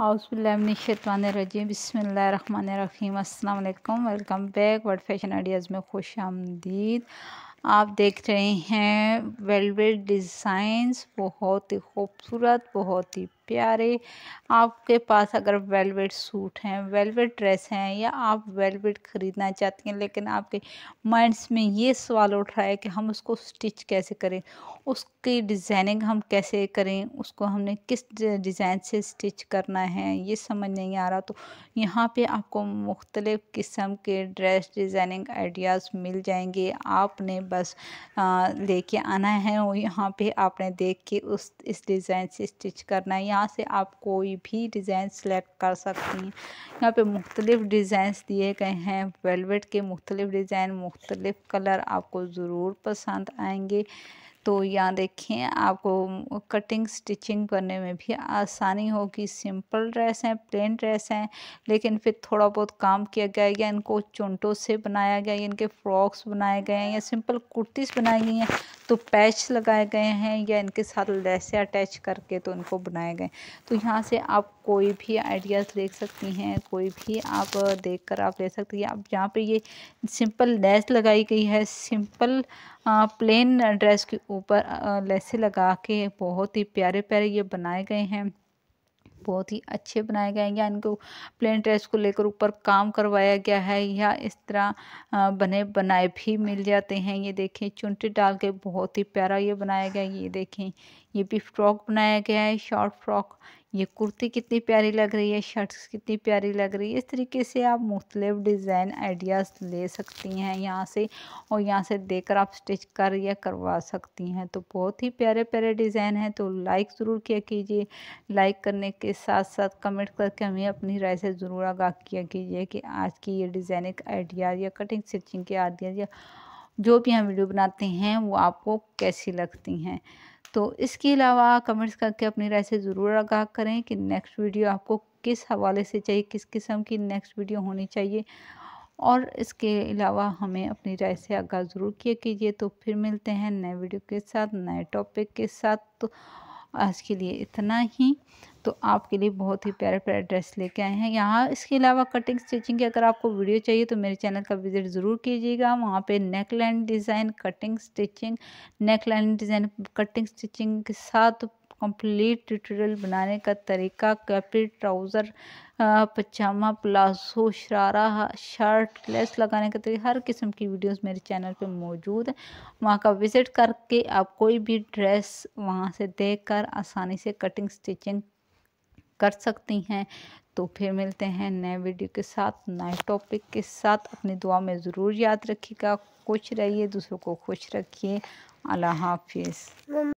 हाउसबिल्लाशतवानरजीम बसमीम अल्लाम welcome back world fashion ideas में खुश आमदीद आप देख रहे हैं वेलवेट डिज़ाइंस बहुत ही खूबसूरत बहुत ही प्यारे आपके पास अगर वेलवेट सूट हैं वेलवेट ड्रेस हैं या आप वेलवेट ख़रीदना चाहती हैं लेकिन आपके माइंड्स में ये सवाल उठ रहा है कि हम उसको स्टिच कैसे करें उसकी डिज़ाइनिंग हम कैसे करें उसको हमने किस डिज़ाइन से स्टिच करना है ये समझ नहीं आ रहा तो यहाँ पे आपको मुख्तलिफ़ किस्म के ड्रेस डिज़ाइनिंग आइडियाज़ मिल जाएंगे आपने बस लेके आना है और यहाँ पे आपने देख के उस इस डिज़ाइन से स्टिच करना है यहाँ से आप कोई भी डिज़ाइन सेलेक्ट कर सकती हैं यहाँ पे मुख्तलिफ़ डिजाइन दिए गए हैं वेलवेट के मुख्तलिफ़ डिज़ाइन मुख्तलिफ़ कलर आपको ज़रूर पसंद आएंगे तो यहाँ देखें आपको कटिंग स्टिचिंग करने में भी आसानी होगी सिंपल ड्रेस हैं प्लेन ड्रेस हैं लेकिन फिर थोड़ा बहुत काम किया गया है या इनको चुंटों से बनाया गया है इनके फ्रॉक्स बनाए गए हैं या सिंपल कुर्तीस बनाई गई हैं तो पैच लगाए गए हैं या इनके साथ लेसें अटैच करके तो इनको बनाए गए तो यहाँ से आप कोई भी आइडियाज़ देख सकती हैं कोई भी आप देख कर आप ले सकती हैं आप जहाँ पर ये सिंपल लेस लगाई गई है सिंपल प्लेन ड्रेस के ऊपर लेसे लगा के बहुत ही प्यारे प्यारे ये बनाए गए हैं बहुत ही अच्छे बनाए गए हैं या इनको प्लेन ड्रेस को लेकर ऊपर काम करवाया गया है या इस तरह बने बनाए भी मिल जाते हैं ये देखें चुनटी डाल के बहुत ही प्यारा ये बनाया गया ये देखें ये भी फ्रॉक बनाया गया है शॉर्ट फ्रॉक ये कुर्ती कितनी प्यारी लग रही है शर्ट्स कितनी प्यारी लग रही है इस तरीके से आप मुख्तलिफ़ डिज़ाइन आइडियाज़ ले सकती हैं यहाँ से और यहाँ से देकर आप स्टिच कर या करवा सकती हैं तो बहुत ही प्यारे प्यारे डिज़ाइन हैं तो लाइक ज़रूर किया कीजिए लाइक करने के साथ साथ कमेंट करके हमें अपनी राय से ज़रूर आगाह किया कीजिए कि आज की ये डिज़ाइनिक आइडियाज़ या कटिंग स्टिचिंग के आइडियाज़ या जो भी हम वीडियो बनाते हैं वो आपको कैसी लगती हैं तो इसके अलावा कमेंट्स करके अपनी राय से ज़रूर आगाह करें कि नेक्स्ट वीडियो आपको किस हवाले से चाहिए किस किस्म की नेक्स्ट वीडियो होनी चाहिए और इसके अलावा हमें अपनी राय से आगाह ज़रूर किया कीजिए तो फिर मिलते हैं नए वीडियो के साथ नए टॉपिक के साथ तो आज के लिए इतना ही तो आपके लिए बहुत ही प्यारे प्यारे ड्रेस लेके आए हैं यहाँ इसके अलावा कटिंग स्टिचिंग की अगर आपको वीडियो चाहिए तो मेरे चैनल का विजिट ज़रूर कीजिएगा वहाँ पे neck line design cutting stitching neck line design cutting stitching के साथ कंप्लीट ट्यूटोरियल बनाने का तरीका capri trouser pyjama palazzo sharara shirt lace लगाने का तरीका हर किस्म की वीडियोस मेरे चैनल पे मौजूद है वहाँ का विज़िट करके आप कोई भी ड्रेस वहाँ से देखकर आसानी से कटिंग स्टिचिंग कर सकती हैं तो फिर मिलते हैं नए वीडियो के साथ नए टॉपिक के साथ अपनी दुआ में ज़रूर याद रखिएगा खुश रहिए दूसरों को खुश रखिए अल्लाह हाफिज़